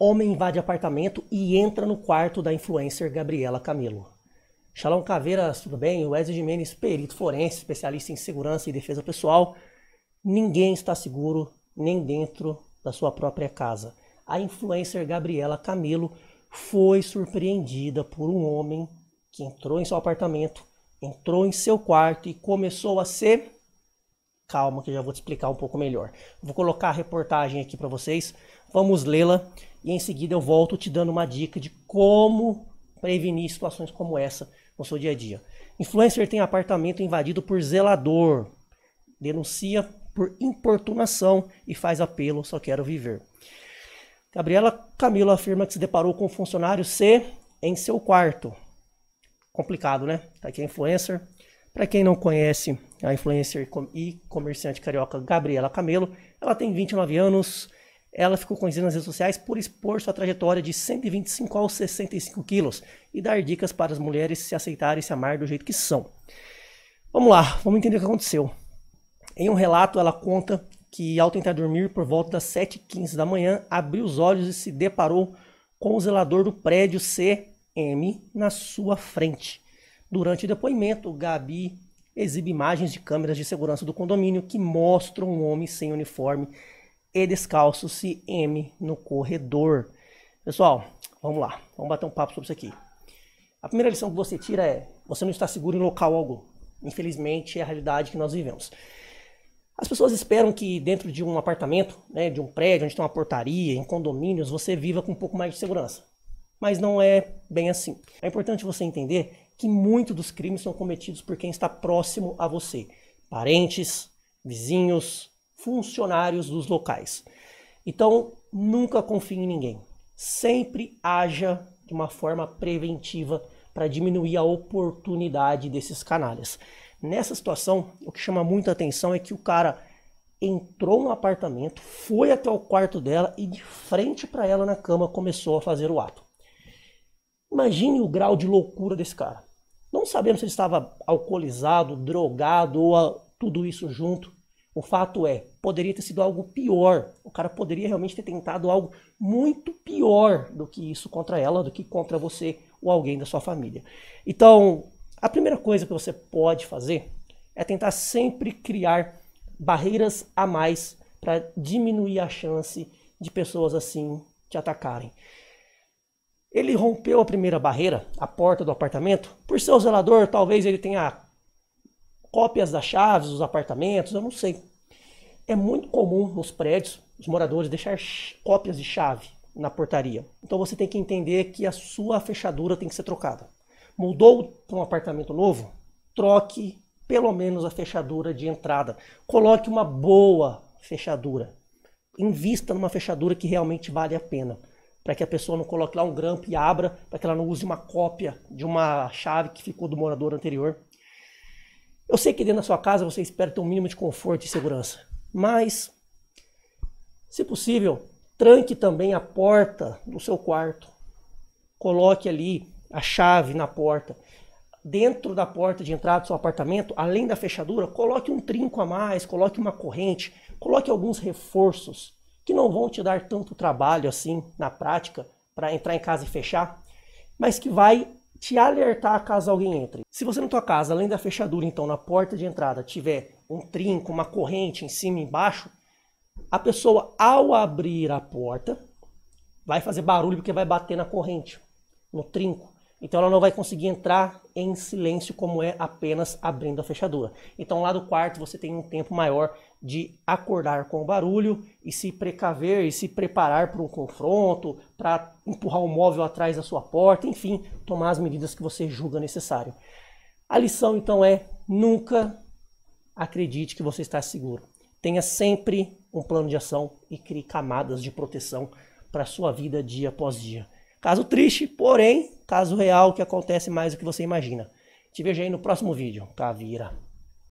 Homem invade apartamento e entra no quarto da influencer Gabriela Camilo. Shalom Caveiras, tudo bem? Wesley Jimenez, perito forense, especialista em segurança e defesa pessoal. Ninguém está seguro, nem dentro da sua própria casa. A influencer Gabriela Camilo foi surpreendida por um homem que entrou em seu apartamento, entrou em seu quarto e começou a ser Calma que eu já vou te explicar um pouco melhor. Vou colocar a reportagem aqui para vocês. Vamos lê-la e em seguida eu volto te dando uma dica de como prevenir situações como essa no seu dia a dia. Influencer tem apartamento invadido por zelador. Denuncia por importunação e faz apelo, só quero viver. Gabriela Camilo afirma que se deparou com um funcionário C em seu quarto. Complicado, né? Tá aqui a influencer. Para quem não conhece a influencer e comerciante carioca Gabriela Camelo, ela tem 29 anos. Ela ficou conhecida nas redes sociais por expor sua trajetória de 125 aos 65 quilos e dar dicas para as mulheres se aceitarem e se amar do jeito que são. Vamos lá, vamos entender o que aconteceu. Em um relato, ela conta que ao tentar dormir por volta das 7h15 da manhã, abriu os olhos e se deparou com o zelador do prédio CM na sua frente. Durante o depoimento, Gabi exibe imagens de câmeras de segurança do condomínio que mostram um homem sem uniforme e descalço se M no corredor. Pessoal, vamos lá, vamos bater um papo sobre isso aqui. A primeira lição que você tira é: você não está seguro em local algum. Infelizmente, é a realidade que nós vivemos. As pessoas esperam que dentro de um apartamento, né, de um prédio, onde tem uma portaria, em condomínios, você viva com um pouco mais de segurança. Mas não é bem assim. É importante você entender que muitos dos crimes são cometidos por quem está próximo a você: parentes, vizinhos, funcionários dos locais. Então, nunca confie em ninguém. Sempre haja de uma forma preventiva para diminuir a oportunidade desses canalhas. Nessa situação, o que chama muita atenção é que o cara entrou no apartamento, foi até o quarto dela e de frente para ela na cama começou a fazer o ato. Imagine o grau de loucura desse cara. Não sabemos se ele estava alcoolizado, drogado ou a, tudo isso junto. O fato é, poderia ter sido algo pior. O cara poderia realmente ter tentado algo muito pior do que isso contra ela, do que contra você ou alguém da sua família. Então, a primeira coisa que você pode fazer é tentar sempre criar barreiras a mais para diminuir a chance de pessoas assim te atacarem. Ele rompeu a primeira barreira, a porta do apartamento. Por ser o zelador, talvez ele tenha cópias das chaves dos apartamentos, eu não sei. É muito comum nos prédios os moradores deixar cópias de chave na portaria. Então você tem que entender que a sua fechadura tem que ser trocada. Mudou para um apartamento novo? Troque pelo menos a fechadura de entrada. Coloque uma boa fechadura. Invista numa fechadura que realmente vale a pena para que a pessoa não coloque lá um grampo e abra, para que ela não use uma cópia de uma chave que ficou do morador anterior. Eu sei que dentro da sua casa você espera ter um mínimo de conforto e segurança, mas, se possível, tranque também a porta do seu quarto. Coloque ali a chave na porta. Dentro da porta de entrada do seu apartamento, além da fechadura, coloque um trinco a mais, coloque uma corrente, coloque alguns reforços que não vão te dar tanto trabalho assim na prática para entrar em casa e fechar, mas que vai te alertar caso alguém entre. Se você na tua casa, além da fechadura, então na porta de entrada tiver um trinco, uma corrente em cima e embaixo, a pessoa ao abrir a porta vai fazer barulho porque vai bater na corrente, no trinco. Então ela não vai conseguir entrar em silêncio como é apenas abrindo a fechadura. Então lá do quarto você tem um tempo maior de acordar com o barulho e se precaver e se preparar para um confronto, para empurrar o móvel atrás da sua porta, enfim, tomar as medidas que você julga necessário. A lição então é nunca acredite que você está seguro. Tenha sempre um plano de ação e crie camadas de proteção para a sua vida dia após dia. Caso triste, porém, caso real que acontece mais do que você imagina. Te vejo aí no próximo vídeo. Cavira.